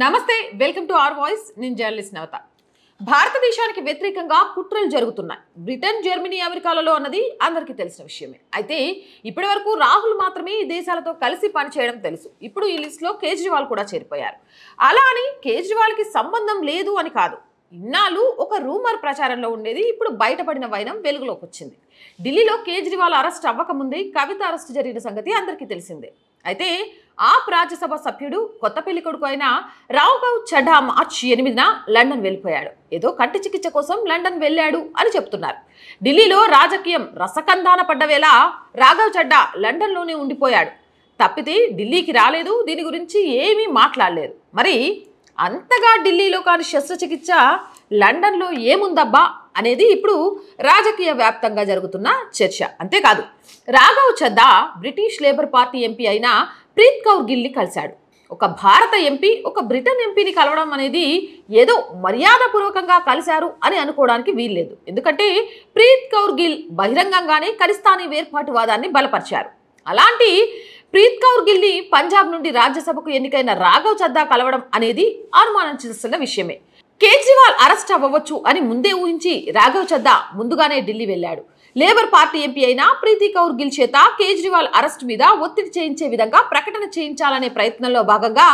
నమస్తే welcome to R voice నేను journalist Navatha భారతదేశానికి వ్యతిరేకంగా కుట్రలు జరుగుతున్నాయి బ్రిటన్ జర్మనీ అమెరికాలలో అన్నది అందరికీ తెలిసిన విషయమే అయితే ఇప్పటి వరకు రాహుల్ మాత్రమే ఈ దేశాలతో కలిసి పనిచేయడం తెలుసు ఇప్పుడు ఈ లిస్టులో కేజ్రీవాల్ కూడా చేరిపోయారు అలా అని కేజ్రీవాల్కి సంబంధం లేదు అని కాదు ఇన్నాళ్ళు ఒక రూమర్ ప్రచారంలో ఉండేది ఇప్పుడు బయటపడిన వైనం వెలుగులోకి వచ్చింది ఢిల్లీలో కేజ్రీవాల్ అరెస్ట్ అవ్వకముందే కవిత అరెస్ట్ జరిగిన సంగతి అందరికీ తెలిసిందే అయితే ఆ రాజ్యసభ సభ్యుడు కొత్త పెళ్లి కొడుకు అయిన రావుగావ్ చడ్డా మార్చ్ ఎనిమిదిన లండన్ వెళ్ళిపోయాడు ఏదో కంటి చికిత్స కోసం లండన్ వెళ్ళాడు అని చెప్తున్నారు ఢిల్లీలో రాజకీయం రసకందాన పడ్డ వేళ రాఘవ్ చడ్డా లండన్లోనే ఉండిపోయాడు తప్పితే ఢిల్లీకి రాలేదు దీని గురించి ఏమీ మాట్లాడలేదు మరి అంతగా ఢిల్లీలో కాని శస్త్రచికిత్స లండన్లో ఏముందబ్బా అనేది ఇప్పుడు రాజకీయ వ్యాప్తంగా జరుగుతున్న చర్చ అంతేకాదు Raghav Chadha British Labour Party MP అయిన ప్రీత్ కౌర్ గిల్ని కలిశాడు ఒక భారత ఎంపీ ఒక బ్రిటన్ ఎంపీని కలవడం అనేది ఏదో మర్యాదపూర్వకంగా కలిశారు అని అనుకోవడానికి వీల్లేదు ఎందుకంటే ప్రీత్ కౌర్ గిల్ బహిరంగంగానే ఖలిస్తానీ వాదాన్ని బలపరిచారు అలాంటి ప్రీత్ కౌర్ గిల్ని పంజాబ్ నుండి రాజ్యసభకు ఎన్నికైన రాఘవ్ చద్దా కలవడం అనేది అనుమానించాల్సిన విషయమే కేజ్రీవాల్ అరెస్ట్ అవ్వవచ్చు అని ముందే ఊహించి రాఘవ్ చద్దా ముందుగానే ఢిల్లీ వెళ్ళాడు లేబర్ పార్టీ ఎంపీ అయిన ప్రీతి కౌర్ గిల్ చేత కేజ్రీవాల్ అరెస్ట్ మీద ఒత్తిడి చేయించే విధంగా ప్రకటన చేయించాలనే ప్రయత్నంలో భాగంగా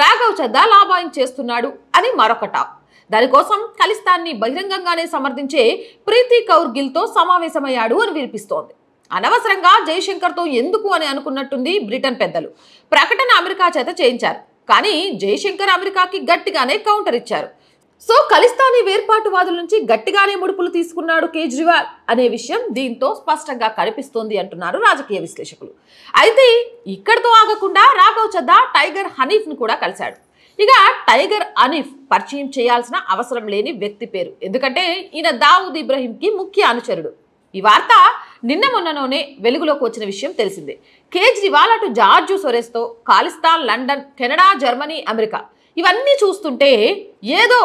రాఘవ్ చద్దా లాభాయం చేస్తున్నాడు అని మరొక టాక్ దానికోసం ఖలిస్తాన్ని బహిరంగంగానే సమర్థించే ప్రీతి కౌర్ గిల్తో సమావేశమయ్యాడు అని వినిపిస్తోంది అనవసరంగా జయశంకర్తో ఎందుకు అని అనుకున్నట్టుంది బ్రిటన్ పెద్దలు ప్రకటన అమెరికా చేత చేయించారు కానీ జయశంకర్ అమెరికాకి గట్టిగానే కౌంటర్ ఇచ్చారు సో ఖలిస్తానీ వేర్పాటువాదుల నుంచి గట్టిగానే ముడుపులు తీసుకున్నాడు కేజ్రీవాల్ అనే విషయం దీంతో స్పష్టంగా కనిపిస్తోంది అంటున్నారు రాజకీయ విశ్లేషకులు అయితే ఇక్కడితో ఆగకుండా రాఘవ్ చద్దా టైగర్ ను కూడా కలిశాడు ఇక టైగర్ హనీఫ్ పరిచయం చేయాల్సిన అవసరం లేని వ్యక్తి పేరు ఎందుకంటే ఈయన దావుద్ ఇబ్రహీంకి ముఖ్య అనుచరుడు ఈ వార్త నిన్న మొన్ననోనే వెలుగులోకి వచ్చిన విషయం తెలిసిందే కేజ్రీవాల్ అటు జార్జు సొరెస్తో Khalistan London Canada Germany America ఇవన్నీ చూస్తుంటే ఏదో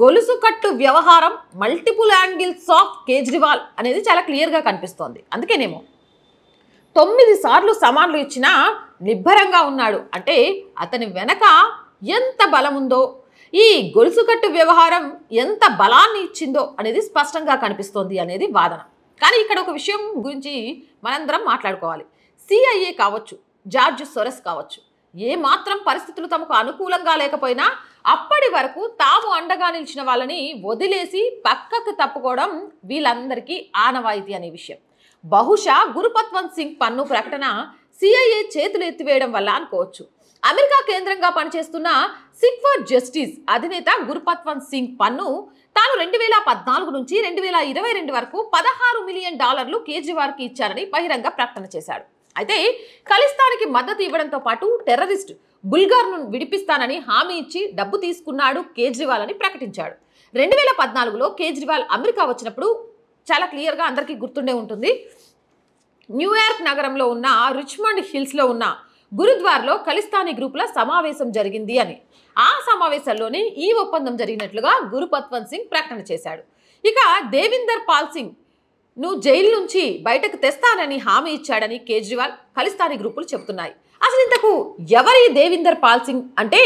గొలుసు కట్టు వ్యవహారం మల్టిపుల్ యాంగిల్స్ ఆఫ్ కేజ్రీవాల్ అనేది చాలా క్లియర్గా కనిపిస్తోంది అందుకేనేమో తొమ్మిది సార్లు సమాన్లు ఇచ్చినా నిబ్బరంగా ఉన్నాడు అంటే అతని వెనక ఎంత బలముందో ఈ గొలుసుకట్టు వ్యవహారం ఎంత బలాన్ని ఇచ్చిందో అనేది స్పష్టంగా కనిపిస్తోంది అనేది వాదన కానీ ఇక్కడ ఒక విషయం గురించి మనందరం మాట్లాడుకోవాలి సిఐఏ కావచ్చు జార్జ్ సొరెస్ కావచ్చు ఏమాత్రం పరిస్థితులు తమకు అనుకూలంగా లేకపోయినా అప్పటి వరకు తాము అండగా నిలిచిన వాళ్ళని వదిలేసి పక్కకు తప్పుకోవడం వీళ్ళందరికీ ఆనవాయితీ అనే విషయం బహుశా గురుపత్వంత్ సింగ్ పన్ను ప్రకటన సిఐఏ చేతులు ఎత్తివేయడం వల్ల అనుకోవచ్చు అమెరికా కేంద్రంగా పనిచేస్తున్న సిక్ ఫర్ జస్టిస్ అధినేత గురుపత్వంత్ సింగ్ పన్ను తాను రెండు వేల పద్నాలుగు నుంచి రెండు వేల ఇరవై రెండు వరకు పదహారు మిలియన్ డాలర్లు కేజ్రీవాల్కి ఇచ్చారని బహిరంగ ప్రకటన చేశాడు అయితే ఖలిస్తానికి మద్దతు ఇవ్వడంతో పాటు టెర్రరిస్ట్ బుల్గార్ను విడిపిస్తానని హామీ ఇచ్చి డబ్బు తీసుకున్నాడు కేజ్రీవాల్ అని ప్రకటించాడు రెండు వేల పద్నాలుగులో కేజ్రీవాల్ అమెరికా వచ్చినప్పుడు చాలా క్లియర్గా అందరికీ గుర్తుండే ఉంటుంది న్యూయార్క్ నగరంలో ఉన్న రిచ్మండ్ హిల్స్లో ఉన్న గురుద్వార్లో ఖలిస్తానీ గ్రూపుల సమావేశం జరిగింది అని ఆ సమావేశంలోనే ఈ ఒప్పందం జరిగినట్లుగా గురుపత్వంత్ సింగ్ ప్రకటన చేశాడు ఇక దేవిందర్ పాల్ సింగ్ నువ్వు జైలు నుంచి బయటకు తెస్తానని హామీ ఇచ్చాడని కేజ్రీవాల్ ఖలిస్తానీ గ్రూపులు చెబుతున్నాయి అసలు ఇంతకు ఎవరి దేవిందర్ పాల్ సింగ్ అంటే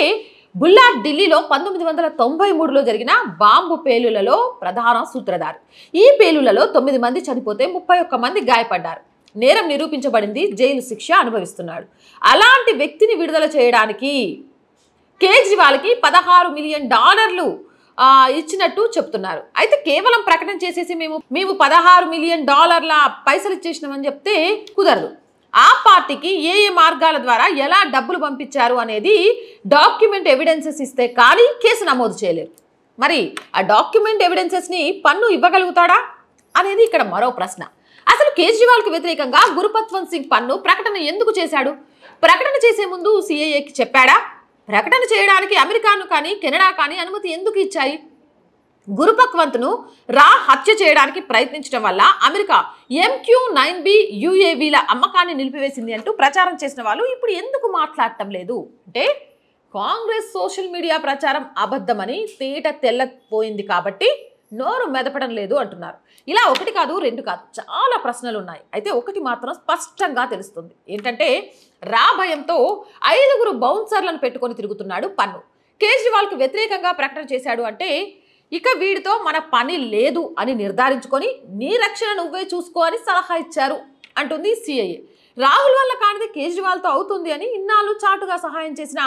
బుల్లార్ ఢిల్లీలో పంతొమ్మిది వందల తొంభై మూడులో జరిగిన బాంబు పేలులలో ప్రధాన సూత్రధారు ఈ పేలులలో తొమ్మిది మంది చనిపోతే ముప్పై ఒక్క మంది గాయపడ్డారు నేరం నిరూపించబడింది జైలు శిక్ష అనుభవిస్తున్నాడు అలాంటి వ్యక్తిని విడుదల చేయడానికి కేజ్రీవాల్కి పదహారు మిలియన్ డాలర్లు ఇచ్చినట్టు చెప్తున్నారు అయితే కేవలం ప్రకటన చేసేసి మేము మేము పదహారు మిలియన్ డాలర్ల పైసలు ఇచ్చేసినామని చెప్తే కుదరదు ఆ పార్టీకి ఏ ఏ మార్గాల ద్వారా ఎలా డబ్బులు పంపించారు అనేది డాక్యుమెంట్ ఎవిడెన్సెస్ ఇస్తే కానీ కేసు నమోదు చేయలేరు మరి ఆ డాక్యుమెంట్ ఎవిడెన్సెస్ని పన్ను ఇవ్వగలుగుతాడా అనేది ఇక్కడ మరో ప్రశ్న అసలు కేజ్రీవాల్కి వ్యతిరేకంగా గురుపత్వం సింగ్ పన్ను ప్రకటన ఎందుకు చేశాడు ప్రకటన చేసే ముందు సిఏఏకి చెప్పాడా ప్రకటన చేయడానికి అమెరికాను కానీ కెనడా కానీ అనుమతి ఎందుకు ఇచ్చాయి గురుపక్వంత్ను రా హత్య చేయడానికి ప్రయత్నించడం వల్ల అమెరికా ఎంక్యూ నైన్ బి యుఏవీల అమ్మకాన్ని నిలిపివేసింది అంటూ ప్రచారం చేసిన వాళ్ళు ఇప్పుడు ఎందుకు మాట్లాడటం లేదు అంటే కాంగ్రెస్ సోషల్ మీడియా ప్రచారం అబద్ధమని తేట తెల్లపోయింది కాబట్టి నోరు మెదపడం లేదు అంటున్నారు ఇలా ఒకటి కాదు రెండు కాదు చాలా ప్రశ్నలు ఉన్నాయి అయితే ఒకటి మాత్రం స్పష్టంగా తెలుస్తుంది ఏంటంటే రాభయంతో ఐదుగురు బౌన్సర్లను పెట్టుకొని తిరుగుతున్నాడు పన్ను కేజ్రీవాల్కి వ్యతిరేకంగా ప్రకటన చేశాడు అంటే ఇక వీడితో మన పని లేదు అని నిర్ధారించుకొని నీ రక్షణ నువ్వే చూసుకో అని సలహా ఇచ్చారు అంటుంది సిఐఏ రాహుల్ వల్ల కానిది కేజ్రీవాల్తో అవుతుంది అని ఇన్నాళ్ళు చాటుగా సహాయం చేసిన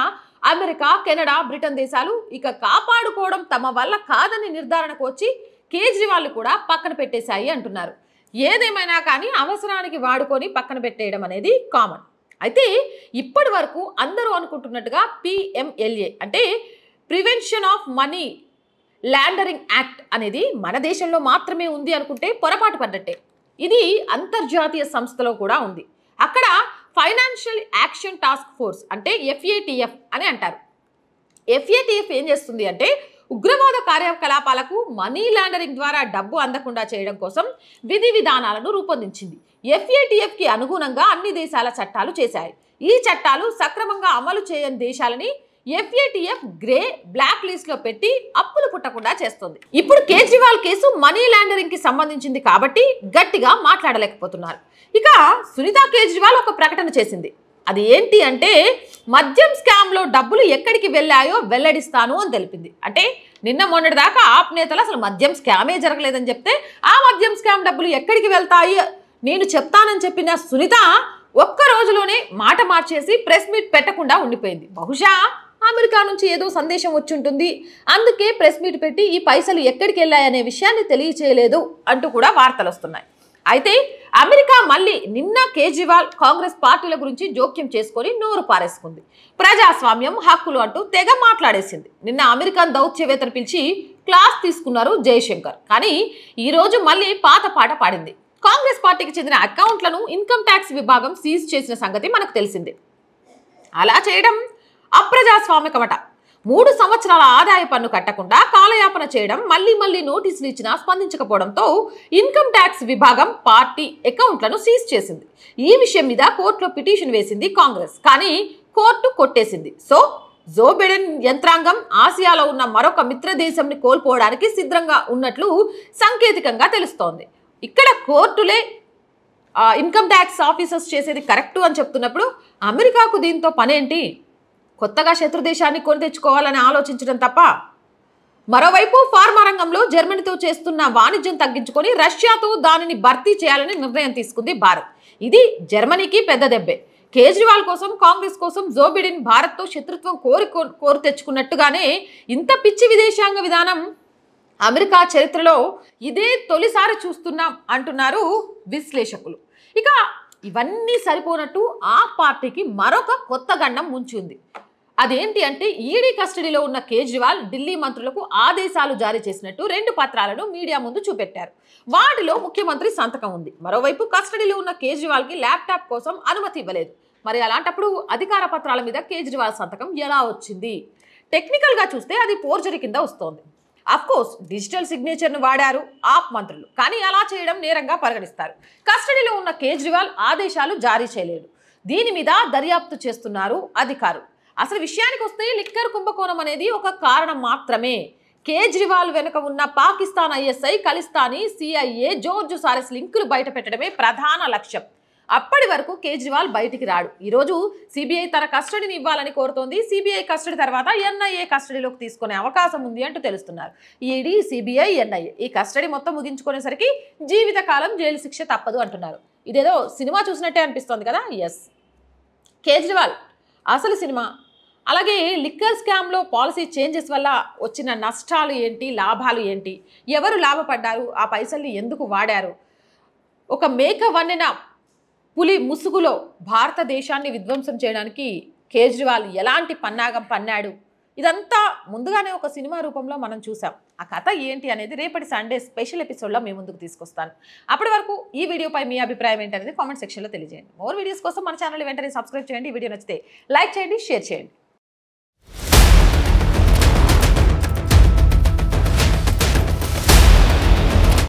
అమెరికా కెనడా బ్రిటన్ దేశాలు ఇక కాపాడుకోవడం తమ వల్ల కాదని నిర్ధారణకు వచ్చి కేజ్రీవాల్ కూడా పక్కన పెట్టేశాయి అంటున్నారు ఏదేమైనా కానీ అవసరానికి వాడుకొని పక్కన పెట్టేయడం అనేది కామన్ అయితే ఇప్పటి వరకు అందరూ అనుకుంటున్నట్టుగా పిఎంఎల్ఏ అంటే prevention of money laundering act అనేది మన దేశంలో మాత్రమే ఉంది అనుకుంటే పొరపాటు పడ్డట్టే ఇది అంతర్జాతీయ సంస్థలో కూడా ఉంది అక్కడ ఫైనాన్షియల్ యాక్షన్ టాస్క్ ఫోర్స్ అంటే ఎఫ్ఏటిఎఫ్ అని అంటారు ఎఫ్ఏటిఎఫ్ ఏం చేస్తుంది అంటే ఉగ్రవాద కార్యకలాపాలకు మనీ లాండరింగ్ ద్వారా డబ్బు అందకుండా చేయడం కోసం విధి విధానాలను రూపొందించింది ఎఫ్ఏటిఎఫ్కి అనుగుణంగా అన్ని దేశాల చట్టాలు చేశాయి ఈ చట్టాలు సక్రమంగా అమలు చేయని దేశాలని ఎఫ్ఏటిఎఫ్ గ్రే బ్లాక్ లిస్ట్ లో పెట్టి అప్పులు పుట్టకుండా చేస్తుంది ఇప్పుడు కేజ్రీవాల్ కేసు మనీ లాండరింగ్ కి సంబంధించింది కాబట్టి గట్టిగా మాట్లాడలేకపోతున్నారు ఇక సునీత కేజ్రీవాల్ ఒక ప్రకటన చేసింది అది ఏంటి అంటే మద్యం స్కామ్లో డబ్బులు ఎక్కడికి వెళ్ళాయో వెల్లడిస్తాను అని తెలిపింది అంటే నిన్న మొన్నటి దాకా ఆప్ నేతలు అసలు మద్యం స్కామే జరగలేదని చెప్తే ఆ మద్యం స్కామ్ డబ్బులు ఎక్కడికి వెళ్తాయి నేను చెప్తానని చెప్పిన సునీత ఒక్క రోజులోనే మాట మార్చేసి ప్రెస్ మీట్ పెట్టకుండా ఉండిపోయింది బహుశా అమెరికా నుంచి ఏదో సందేశం వచ్చుంటుంది అందుకే ప్రెస్ మీట్ పెట్టి ఈ పైసలు ఎక్కడికి వెళ్ళాయనే విషయాన్ని తెలియచేయలేదు అంటూ కూడా వార్తలు వస్తున్నాయి అయితే అమెరికా మళ్ళీ నిన్న కేజ్రీవాల్ కాంగ్రెస్ పార్టీల గురించి జోక్యం చేసుకొని నోరు పారేసుకుంది ప్రజాస్వామ్యం హక్కులు అంటూ తెగ మాట్లాడేసింది నిన్న అమెరికన్ దౌత్యవేత్తను పిలిచి క్లాస్ తీసుకున్నారు జయశంకర్ కానీ ఈరోజు మళ్ళీ పాత పాట పాడింది కాంగ్రెస్ పార్టీకి చెందిన అకౌంట్లను ఇన్కమ్ ట్యాక్స్ విభాగం సీజ్ చేసిన సంగతి మనకు తెలిసిందే అలా చేయడం అప్రజాస్వామికమట మూడు సంవత్సరాల ఆదాయ పన్ను కట్టకుండా కాలయాపన చేయడం మళ్లీ మళ్లీ నోటీసులు ఇచ్చినా స్పందించకపోవడంతో ఇన్కమ్ ట్యాక్స్ విభాగం పార్టీ అకౌంట్లను సీజ్ చేసింది ఈ విషయం మీద కోర్టులో పిటిషన్ వేసింది కాంగ్రెస్ కానీ కోర్టు కొట్టేసింది సో జోబెడెన్ యంత్రాంగం ఆసియాలో ఉన్న మరొక మిత్ర కోల్పోవడానికి సిద్ధంగా ఉన్నట్లు సాంకేతికంగా తెలుస్తోంది ఇక్కడ కోర్టులే ఇన్కమ్ ట్యాక్స్ ఆఫీసర్స్ చేసేది కరెక్టు అని చెప్తున్నప్పుడు అమెరికాకు దీంతో పనేంటి కొత్తగా శత్రు దేశాన్ని కొని తెచ్చుకోవాలని ఆలోచించడం తప్ప మరోవైపు ఫార్మా రంగంలో జర్మనీతో చేస్తున్న వాణిజ్యం తగ్గించుకొని రష్యాతో దానిని భర్తీ చేయాలని నిర్ణయం తీసుకుంది భారత్ ఇది జర్మనీకి పెద్ద దెబ్బే కేజ్రీవాల్ కోసం కాంగ్రెస్ కోసం జోబిడిన్ భారత్తో శత్రుత్వం కోరి కోరు తెచ్చుకున్నట్టుగానే ఇంత పిచ్చి విదేశాంగ విధానం అమెరికా చరిత్రలో ఇదే తొలిసారి చూస్తున్నాం అంటున్నారు విశ్లేషకులు ఇక ఇవన్నీ సరిపోనట్టు ఆ పార్టీకి మరొక కొత్త గండం ముంచింది అదేంటి అంటే ఈడీ కస్టడీలో ఉన్న కేజ్రీవాల్ ఢిల్లీ మంత్రులకు ఆదేశాలు జారీ చేసినట్టు రెండు పత్రాలను మీడియా ముందు చూపెట్టారు వాటిలో ముఖ్యమంత్రి సంతకం ఉంది మరోవైపు కస్టడీలో ఉన్న కేజ్రీవాల్కి ల్యాప్టాప్ కోసం అనుమతి ఇవ్వలేదు మరి అలాంటప్పుడు అధికార పత్రాల మీద కేజ్రీవాల్ సంతకం ఎలా వచ్చింది టెక్నికల్గా చూస్తే అది పోర్జరీ కింద వస్తోంది కోర్స్ డిజిటల్ సిగ్నేచర్ను వాడారు ఆప్ మంత్రులు కానీ అలా చేయడం నేరంగా పరిగణిస్తారు కస్టడీలో ఉన్న కేజ్రీవాల్ ఆదేశాలు జారీ చేయలేదు దీని మీద దర్యాప్తు చేస్తున్నారు అధికారులు అసలు విషయానికి వస్తే లిక్కర్ కుంభకోణం అనేది ఒక కారణం మాత్రమే కేజ్రీవాల్ వెనుక ఉన్న Pakistan ISI Khalistani CIA George Soros లింకులు బయట పెట్టడమే ప్రధాన లక్ష్యం అప్పటి వరకు కేజ్రీవాల్ బయటికి రాడు ఈరోజు సిబిఐ తన కస్టడీని ఇవ్వాలని కోరుతోంది సిబిఐ కస్టడీ తర్వాత ఎన్ఐఏ కస్టడీలోకి తీసుకునే అవకాశం ఉంది అంటూ తెలుస్తున్నారు ఈడీ సిబిఐ ఎన్ఐఏ ఈ కస్టడీ మొత్తం ముగించుకునేసరికి జీవితకాలం జైలు శిక్ష తప్పదు అంటున్నారు ఇదేదో సినిమా చూసినట్టే అనిపిస్తోంది కదా ఎస్ కేజ్రీవాల్ అసలు సినిమా అలాగే లిక్కర్ స్కామ్లో పాలసీ చేంజెస్ వల్ల వచ్చిన నష్టాలు ఏంటి లాభాలు ఏంటి ఎవరు లాభపడ్డారు ఆ పైసల్ని ఎందుకు వాడారు ఒక మేక వన్నిన పులి ముసుగులో భారతదేశాన్ని విధ్వంసం చేయడానికి కేజ్రీవాల్ ఎలాంటి పన్నాగం పన్నాడు ఇదంతా ముందుగానే ఒక సినిమా రూపంలో మనం చూసాం ఆ కథ ఏంటి అనేది రేపటి సండే స్పెషల్ ఎపిసోడ్లో మీ ముందుకు తీసుకొస్తాను అప్పటి వరకు ఈ వీడియోపై మీ అభిప్రాయం ఏంటనేది కామెంట్ సెక్షన్లో తెలియజేయండి మోర్ వీడియోస్ కోసం మన ఛానల్ వెంటనే సబ్స్క్రైబ్ చేయండి ఈ వీడియో నచ్చితే లైక్ చేయండి షేర్ చేయండి